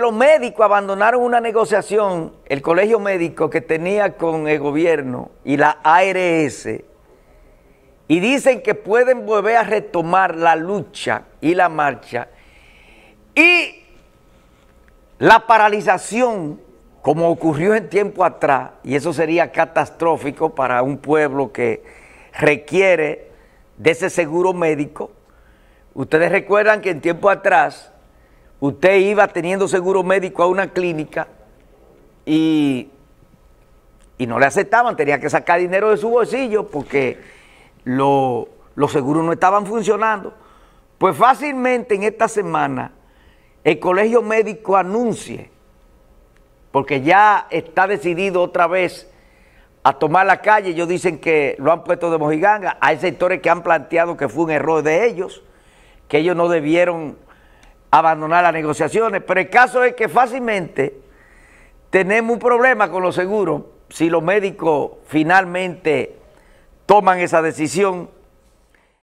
los médicos abandonaron una negociación, el colegio médico que tenía con el gobierno y la ARS, y dicen que pueden volver a retomar la lucha y la marcha y la paralización como ocurrió en tiempo atrás, y eso sería catastrófico para un pueblo que requiere de ese seguro médico. Ustedes recuerdan que en tiempo atrás usted iba teniendo seguro médico a una clínica y, no le aceptaban, tenía que sacar dinero de su bolsillo porque los seguros no estaban funcionando. Pues fácilmente en esta semana el colegio médico anuncie, porque ya está decidido otra vez a tomar la calle, ellos dicen que lo han puesto de mojiganga, hay sectores que han planteado que fue un error de ellos, que ellos no debieron abandonar las negociaciones, pero el caso es que fácilmente tenemos un problema con los seguros si los médicos finalmente toman esa decisión